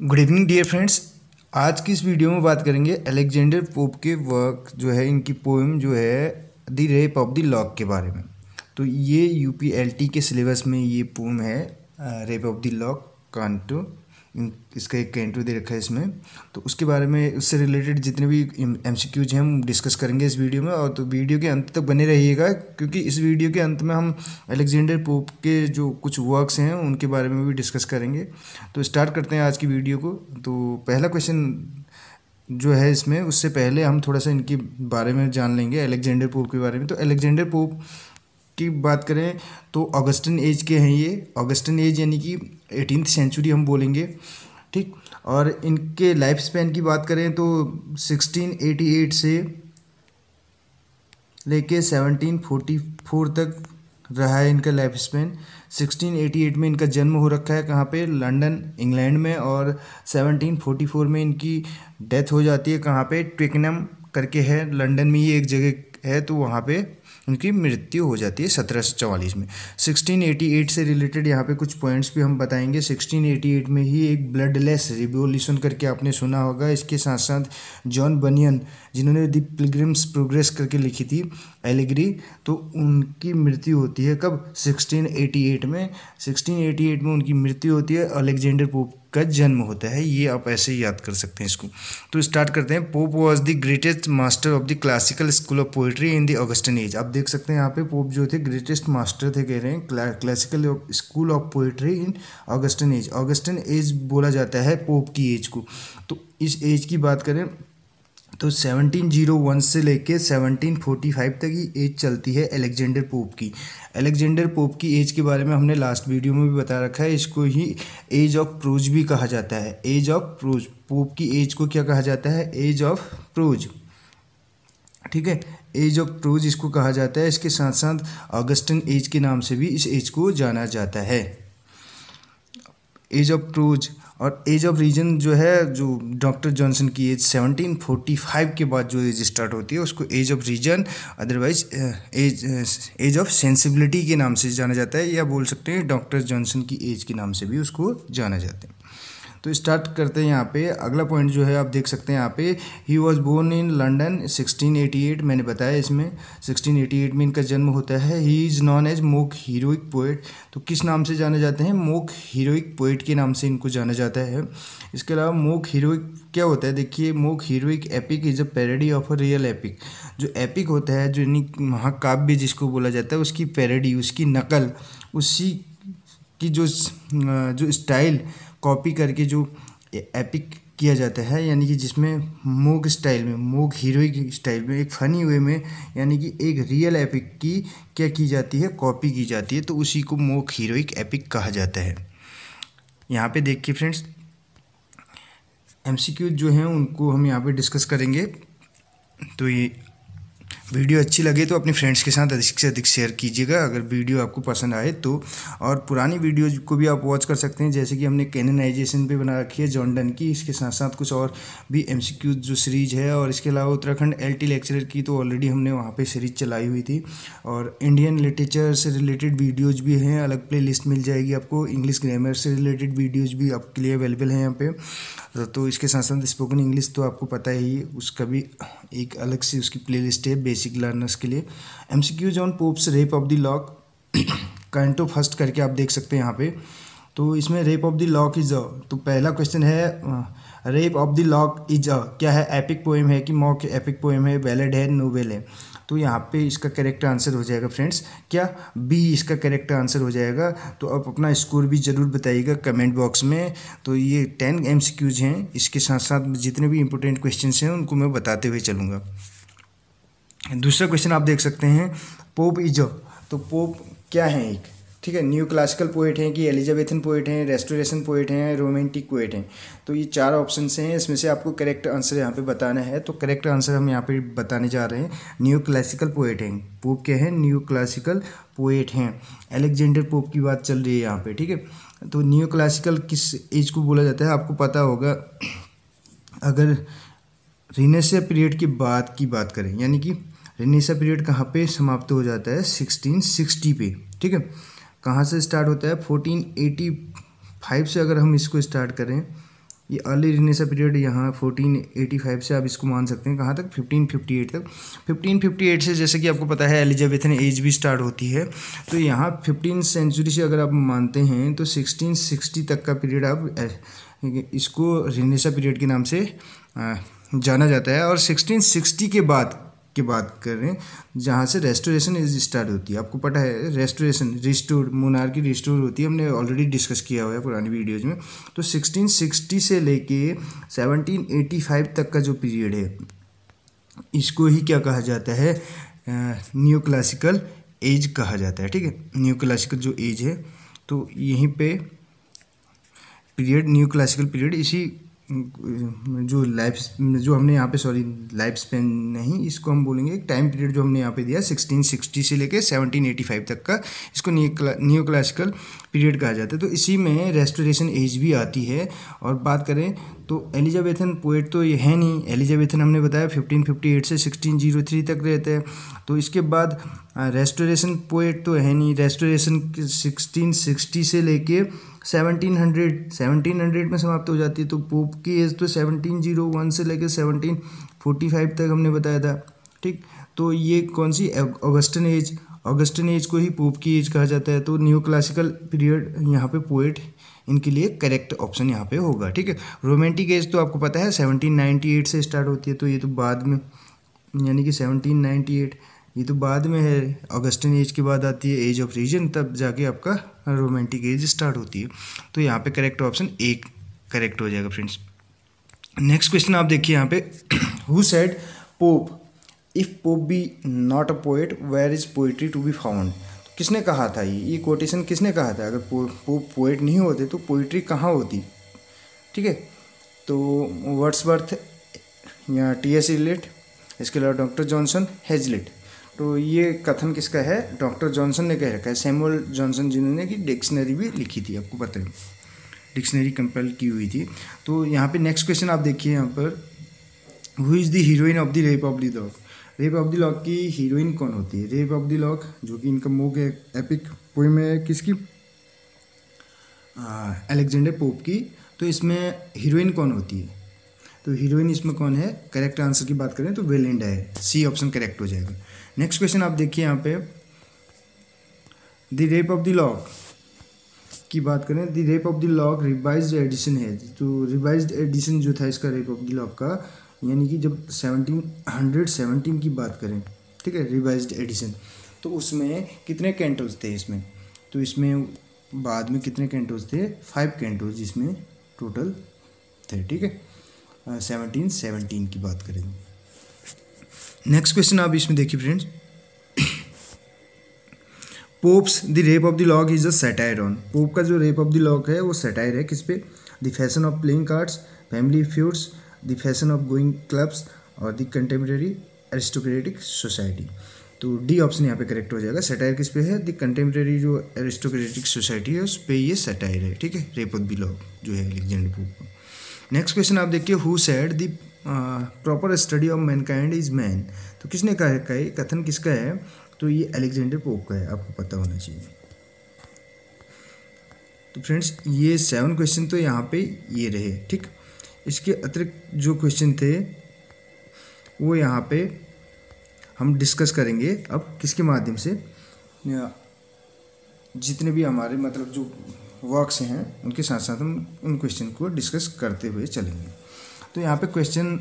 good evening dear friends आज की इस वीडियो में बात करेंगे अलेक्जेंडर पोप के वर्क जो है इनकी पोइम जो है the rape of the lock के बारे में तो ये यू के सिलेबस में ये पोम है रेप ऑफ द लॉक कांटो इसका एक इंटरव्यू दे रखा है इसमें तो उसके बारे में उससे रिलेटेड जितने भी एम हैं हम डिस्कस करेंगे इस वीडियो में और तो वीडियो के अंत तक बने रहिएगा क्योंकि इस वीडियो के अंत में हम अलेक्जेंडर पोप के जो कुछ वर्क्स हैं उनके बारे में भी डिस्कस करेंगे तो स्टार्ट करते हैं आज की वीडियो को तो पहला क्वेश्चन जो है इसमें उससे पहले हम थोड़ा सा इनके बारे में जान लेंगे अलेक्जेंडर पोप के बारे में तो अलेक्जेंडर पोप की बात करें तो अगस्टन एज के हैं ये अगस्टन एज यानी कि एटीन सेंचुरी हम बोलेंगे ठीक और इनके लाइफ स्पेन की बात करें तो 1688 से लेके 1744 तक रहा है इनका लाइफ स्पेन 1688 में इनका जन्म हो रखा है कहाँ पे लंदन इंग्लैंड में और 1744 में इनकी डेथ हो जाती है कहाँ पे ट्विकनम करके है लंदन में ही एक जगह है तो वहाँ पे उनकी मृत्यु हो जाती है सत्रह में 1688 से रिलेटेड यहाँ पे कुछ पॉइंट्स भी हम बताएंगे 1688 में ही एक ब्लडलेस रिवोल्यूशन करके आपने सुना होगा इसके साथ साथ जॉन बनियन जिन्होंने दी पिलग्रिम्स प्रोग्रेस करके लिखी थी एलिग्री तो उनकी मृत्यु होती है कब 1688 में 1688 में उनकी मृत्यु होती है अलेक्जेंडर पोप का जन्म होता है ये आप ऐसे ही याद कर सकते हैं इसको तो स्टार्ट करते हैं Pope was the greatest master of the classical school of poetry in the Augustan age आप देख सकते हैं यहाँ पे पोप जो थे ग्रेटेस्ट मास्टर थे कह रहे हैं classical school of poetry in Augustan age Augustan age बोला जाता है पोप की एज को तो इस एज की बात करें तो 1701 से लेके 1745 तक ये एज चलती है एलेक्जेंडर पोप की एलेक्जेंडर पोप की एज के बारे में हमने लास्ट वीडियो में भी बता रखा है इसको ही एज ऑफ प्रोज भी कहा जाता है एज ऑफ प्रोज पोप की एज को क्या कहा जाता है एज ऑफ प्रोज ठीक है एज ऑफ प्रोज इसको कहा जाता है इसके साथ साथ ऑगस्टन एज के नाम से भी इस एज को जाना जाता है एज ऑफ प्रोज और एज ऑफ रीजन जो है जो डॉक्टर जॉनसन की एज 1745 के बाद जो एज स्टार्ट होती है उसको age of reason otherwise age age of sensibility के नाम से जाना जाता है या बोल सकते हैं डॉक्टर जॉनसन की एज के नाम से भी उसको जाना जाता है तो स्टार्ट करते हैं यहाँ पे अगला पॉइंट जो है आप देख सकते हैं यहाँ पे he was born in London 1688 मैंने बताया इसमें 1688 में इनका जन्म होता है he is known as mock heroic poet तो किस नाम से जाने जाते हैं मोक हीरोइक पोइट के नाम से इनको जाना जाता है इसके अलावा मोक हीरोइक क्या होता है देखिए mock heroic epic is a parody of a real epic जो एपिक होता है जो महाकाव्य जिसको बोला जाता है उसकी पैरडी उसकी नकल उसी की जो जो स्टाइल कॉपी करके जो एपिक किया जाता है यानी कि जिसमें मोग स्टाइल में मोग हीरोइक स्टाइल में एक फ़नी वे में यानी कि एक रियल एपिक की क्या की जाती है कॉपी की जाती है तो उसी को मोग हीरोइक एपिक कहा जाता है यहाँ पे देखिए फ्रेंड्स एमसीक्यू जो हैं उनको हम यहाँ पे डिस्कस करेंगे तो ये वीडियो अच्छी लगे तो अपने फ्रेंड्स के साथ अधिक से अधिक शेयर कीजिएगा अगर वीडियो आपको पसंद आए तो और पुरानी वीडियो को भी आप वॉच कर सकते हैं जैसे कि हमने कैननाइजेशन पे बना रखी है जॉन्डन की इसके साथ साथ कुछ और भी एम जो सीरीज है और इसके अलावा उत्तराखंड एल लेक्चरर की तो ऑलरेडी हमने वहाँ पर सीरीज चलाई हुई थी और इंडियन लिटरेचर से रिलेटेड वीडियोज़ भी हैं अलग प्ले मिल जाएगी आपको इंग्लिश ग्रामर से रिलेटेड वीडियोज़ भी आपके लिए अवेलेबल हैं यहाँ पर तो इसके साथ साथ स्पोकन इंग्लिश तो आपको पता ही उसका भी एक अलग से उसकी प्ले है बेसिक लर्नर्स के लिए M C Qs on Pope's rape of the lock canto first करके आप देख सकते हैं यहाँ पे तो इसमें rape of the lock is a तो पहला क्वेश्चन है rape of the lock is a क्या है एपिक पोएम है कि मॉक एपिक पोएम है वेलेड है नोवेल है तो यहाँ पे इसका करेक्ट आंसर हो जाएगा फ्रेंड्स क्या बी इसका करेक्ट आंसर हो जाएगा तो आप अपना स्कोर भी ज़रूर बताइएगा कमेंट बॉक्स में तो ये टेन एम हैं इसके साथ साथ जितने भी इंपॉर्टेंट क्वेश्चन हैं उनको मैं बताते हुए चलूँगा दूसरा क्वेश्चन आप देख सकते हैं पोप इज तो पोप क्या है एक ठीक है न्यू क्लासिकल पोएट हैं कि एलिजाबेथन पोएट हैं रेस्टोरेशन पोएट हैं रोमांटिक पोएट हैं तो ये चार ऑप्शन हैं इसमें से आपको करेक्ट आंसर यहाँ पे बताना है तो करेक्ट आंसर हम यहाँ पे बताने जा रहे हैं न्यू क्लासिकल पोएट हैं पोप क्या है न्यू क्लासिकल पोएट हैं एलेक्जेंडर पोप की बात चल रही है यहाँ पर ठीक है तो न्यू क्लासिकल किस एज को बोला जाता है आपको पता होगा अगर रिनेसिया पीरियड की बात की बात करें यानी कि रेनेसा पीरियड कहाँ पे समाप्त हो जाता है सिक्सटीन सिक्सटी पे ठीक है कहाँ से स्टार्ट होता है 1485 एटी फाइव से अगर हम इसको स्टार्ट करें ये अर्ली रिनेसा पीरियड यहाँ 1485 एटी फाइव से आप इसको मान सकते हैं कहाँ तक फिफ्टीन फिफ्टी एट तक फिफ्टीन फिफ्टी एट से जैसे कि आपको पता है एलिजाबेथन एज भी स्टार्ट होती है तो यहाँ फिफ्टीन सेंचुरी से अगर आप मानते हैं तो सिक्सटीन सिक्सटी तक का पीरियड आप इसको रिनेसा पीरियड के नाम से जाना जाता है और सिक्सटीन सिक्सटी के बाद की बात कर रहे हैं जहाँ से रेस्टोरेशन इज स्टार्ट होती है आपको पता है रेस्टोरेशन रिस्टोर मुनार की रिस्टोर होती है हमने ऑलरेडी डिस्कस किया हुआ है पुरानी वीडियोज़ में तो 1660 से लेके 1785 तक का जो पीरियड है इसको ही क्या कहा जाता है न्यू क्लासिकल एज कहा जाता है ठीक है न्यू क्लासिकल जो एज है तो यहीं पे पीरियड न्यू क्लासिकल पीरियड इसी जो लाइफ जो हमने यहाँ पे सॉरी लाइफ स्पेन नहीं इसको हम बोलेंगे एक टाइम पीरियड जो हमने यहाँ पे दिया 1660 से लेके 1785 तक का इसको न्यू क्लासिकल पीरियड कहा जाता है तो इसी में रेस्टोरेशन एज भी आती है और बात करें तो एलिजाबेथन पोएट तो ये है नहीं एलिजाबेथन हमने बताया 1558 से 1603 तक रहते हैं तो इसके बाद रेस्टोरेशन पोएट तो है नहीं रेस्टोरेशन 1660 से लेके सेवनटीन हंड्रेड सेवनटीन हंड्रेड में समाप्त हो जाती है तो पोप की एज तो सेवनटीन जीरो वन से लेकर सेवनटीन फोर्टी फाइव तक हमने बताया था ठीक तो ये कौन सी ऑगस्टन एज ऑगस्टन एज को ही पोप की एज कहा जाता है तो न्यू क्लासिकल पीरियड यहाँ पे पोएट इनके लिए करेक्ट ऑप्शन यहाँ पे होगा ठीक है रोमांटिक एज तो आपको पता है सेवनटीन नाइन्टी एट से स्टार्ट होती है तो ये तो बाद में यानी कि सेवनटीन नाइन्टी एट ये तो बाद में है अगस्टन एज के बाद आती है एज ऑफ रीजन तब जाके आपका रोमांटिक एज स्टार्ट होती है तो यहाँ पे करेक्ट ऑप्शन एक करेक्ट हो जाएगा फ्रेंड्स नेक्स्ट क्वेश्चन आप देखिए यहाँ पे who said Pope if Pope be not a poet where is poetry to be found किसने कहा था ये ये कोटेशन किसने कहा था अगर पोप पोएट नहीं होते तो पोइट्री कहाँ होती ठीक है तो वर्ड्सवर्थ या टी एस इलेट इसके अलावा डॉक्टर जॉनसन हेजलेट तो ये कथन किसका है डॉक्टर जॉनसन ने कह रखा है सैमुअल जॉनसन जिन्होंने की डिक्शनरी भी लिखी थी आपको पता है डिक्शनरी कंपेल की हुई थी तो यहाँ पे नेक्स्ट क्वेश्चन आप देखिए यहाँ पर who is the heroine of the rape of the lock rape of the lock की हीरोइन कौन होती है रेप ऑफ द लॉक जो कि इनका मोग है एपिक पोइम है किसकी एलेक्जेंडर पोप की तो इसमें हीरोइन कौन होती है तो हीरोइन इसमें कौन है करेक्ट आंसर की बात करें तो वेलिंडा है सी ऑप्शन करेक्ट हो जाएगा नेक्स्ट क्वेश्चन आप देखिए यहाँ पे the rape of the lock की बात करें the rape of the lock revise edition है तो रिवाइज एडिशन जो था इसका रेप ऑफ द लॉक का यानी कि जब सेवनटीन हंड्रेड सेवनटीन की बात करें ठीक है रिवाइज एडिशन तो उसमें कितने कैंटोज थे इसमें तो इसमें बाद में कितने कैंटोज थे फाइव कैंटोज इसमें टोटल थे ठीक है सेवनटीन सेवनटीन की बात करेंगे नेक्स्ट क्वेश्चन आप इसमें देखिए friends Pope's the rape of the lock is a satire on Pope का जो रेप ऑफ द लॉग है वो सेटायर है किस पे the fashion of playing cards family feuds the fashion of going clubs और द कंटेम्प्रेरी एरिस्टोक्रेटिक सोसाइटी तो D option यहाँ पे करेक्ट हो जाएगा सेटायर किस पे है द कंटेम्प्रेरी जो एरिस्टोक्रेटिक सोसाइटी है उस पर ये सेटायर है ठीक है रेप ऑफ द लॉग जो है एलेक्जेंडर पोप का नेक्स्ट क्वेश्चन आप देखिए who said the proper study of mankind is man तो किसने कहा है है कथन किसका है तो ये अलेक्जेंडर पोप का है आपको पता होना चाहिए तो फ्रेंड्स ये सेवन क्वेश्चन तो यहाँ पे ये रहे ठीक इसके अतिरिक्त जो क्वेश्चन थे वो यहाँ पे हम डिस्कस करेंगे अब किसके माध्यम से जितने भी हमारे मतलब जो वर्क्स हैं उनके साथ साथ हम उन क्वेश्चन को डिस्कस करते हुए चलेंगे तो यहाँ पे क्वेश्चन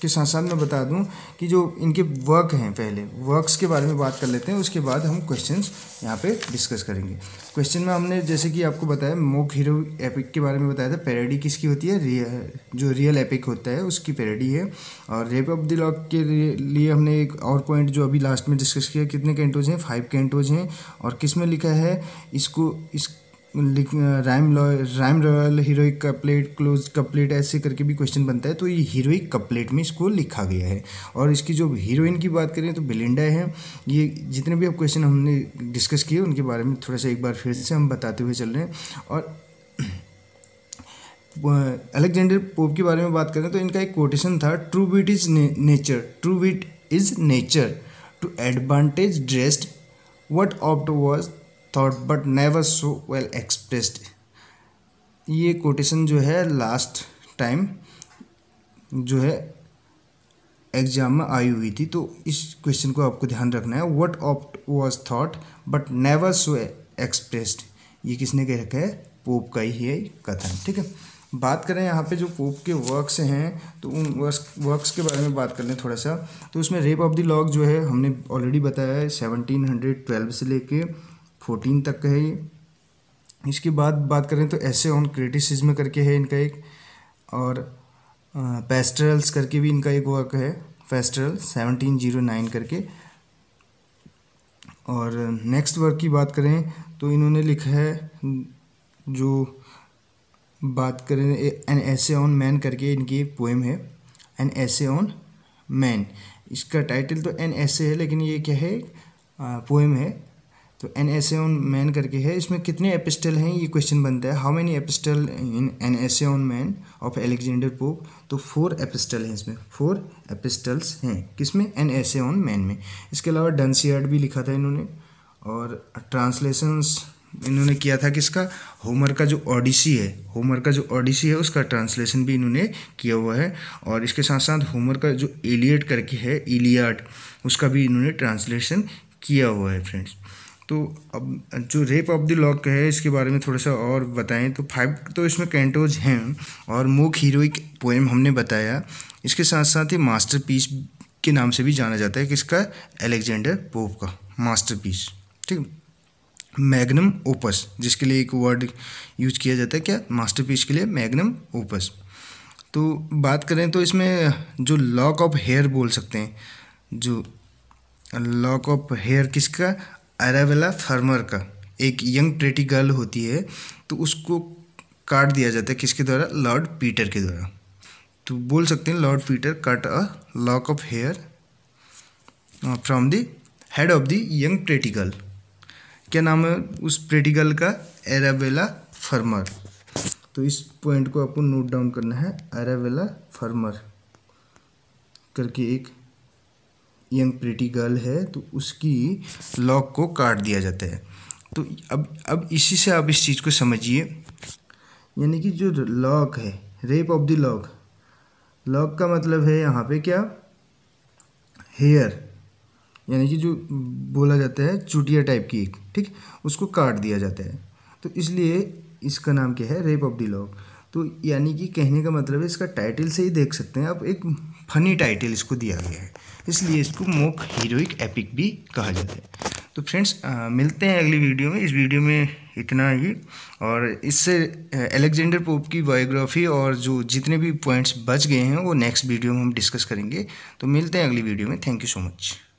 के साथ साथ मैं बता दूँ कि जो इनके वर्क हैं पहले वर्क्स के बारे में बात कर लेते हैं उसके बाद हम क्वेश्चंस यहाँ पे डिस्कस करेंगे क्वेश्चन में हमने जैसे कि आपको बताया मोक हीरो एपिक के बारे में बताया था पैरडी किसकी होती है रियल जो रियल एपिक होता है उसकी पैरडी है और रेप ऑफ द लॉक के लिए हमने एक और पॉइंट जो अभी लास्ट में डिस्कस किया कितने कैंटोज हैं फाइव कैंटोज हैं और किस में लिखा है इसको इस rhyme rhyme royal heroic couplet close couplet ऐसे करके भी क्वेश्चन बनता है तो ये हीरोइक कपलेट में इसको लिखा गया है और इसकी जो हीरोइन की बात करें तो बिलिंडा है ये जितने भी अब क्वेश्चन हमने डिस्कस किए उनके बारे में थोड़ा सा एक बार फिर से हम बताते हुए चल रहे हैं और अलेक्जेंडर पोप के बारे में बात करें तो इनका एक कोटेशन था true wit is nature true wit is nature to advantage dressed what oft was thought but never so well expressed ये कोटेशन जो है लास्ट टाइम जो है एग्जाम में आई हुई थी तो इस क्वेश्चन को आपको ध्यान रखना है what oft was thought but never so expressed ये किसने कह रखा है पोप का ही है कथन ठीक है बात करें यहाँ पे जो पोप के वर्क्स हैं तो उन वर्क्स के बारे में बात कर लें थोड़ा सा तो उसमें रेप ऑफ द लॉग जो है हमने ऑलरेडी बताया है सेवनटीन हंड्रेड ट्वेल्व से लेके फोर्टीन तक का है ये इसके बाद बात करें तो ऐसे ऑन क्रिटिसिज्म करके है इनका एक और पेस्टरल्स करके भी इनका एक वर्क है फेस्टरल सेवनटीन जीरो नाइन करके और नेक्स्ट वर्क की बात करें तो इन्होंने लिखा है जो बात करें एन ऐसे ऑन मैन करके इनकी एक पोएम है एन ऐसे ऑन मैन इसका टाइटल तो एन ऐसे है लेकिन ये क्या है पोएम है तो एन एस ऑन मैन करके है इसमें कितने एपिस्टल हैं ये क्वेश्चन बनता है how many epistle in an essay on man of Alexander Pope तो फोर एपिस्टल हैं इसमें फोर एपिस्टल्स हैं किसमें एन एस ऑन मैन में इसके अलावा डनसीयर्ड भी लिखा था इन्होंने और ट्रांसलेशंस इन्होंने किया था किसका होमर का जो ऑडिसी है होमर का जो ओडिसी है उसका ट्रांसलेशन भी इन्होंने किया हुआ है और इसके साथ साथ होमर का जो एलियट करके है एलियाड उसका भी इन्होंने ट्रांसलेशन किया हुआ है फ्रेंड्स तो अब जो रेप ऑफ द लॉक है इसके बारे में थोड़ा सा और बताएं तो फाइव तो इसमें कैंटोज हैं और मूक हीरोइक पोएम हमने बताया इसके साथ साथ ही मास्टर के नाम से भी जाना जाता है किसका एलेक्जेंडर पोप का मास्टर ठीक मैग्नम ओपस जिसके लिए एक वर्ड यूज किया जाता है क्या मास्टर के लिए मैग्नम ओपस तो बात करें तो इसमें जो लॉक ऑफ हेयर बोल सकते हैं जो लॉक ऑफ हेयर किसका एरावेला फार्मर का एक यंग प्रेटी गर्ल होती है तो उसको काट दिया जाता है किसके द्वारा लॉर्ड पीटर के द्वारा तो बोल सकते हैं Lord Peter cut a lock of hair from the head of the young pretty girl क्या नाम है उस प्रेटी गर्ल का एरावेला फार्मर तो इस पॉइंट को आपको नोट डाउन करना है अरावेला फार्मर करके एक यंग प्रिटी गर्ल है तो उसकी लॉक को काट दिया जाता है तो अब अब इसी से आप इस चीज़ को समझिए यानी कि जो लॉक है rape of the lock lock का मतलब है यहाँ पे क्या हेयर यानी कि जो बोला जाता है चुटिया टाइप की एक ठीक उसको काट दिया जाता है तो इसलिए इसका नाम क्या है रेप ऑफ द लॉक तो यानी कि कहने का मतलब है इसका टाइटल से ही देख सकते हैं आप एक फनी टाइटल इसको दिया गया है इसलिए इसको मोक हीरोइक एपिक भी कहा जाता है तो फ्रेंड्स मिलते हैं अगली वीडियो में इस वीडियो में इतना ही और इससे एलेक्जेंडर पोप की बायोग्राफी और जो जितने भी पॉइंट्स बच गए हैं वो नेक्स्ट वीडियो में हम डिस्कस करेंगे तो मिलते हैं अगली वीडियो में थैंक यू सो मच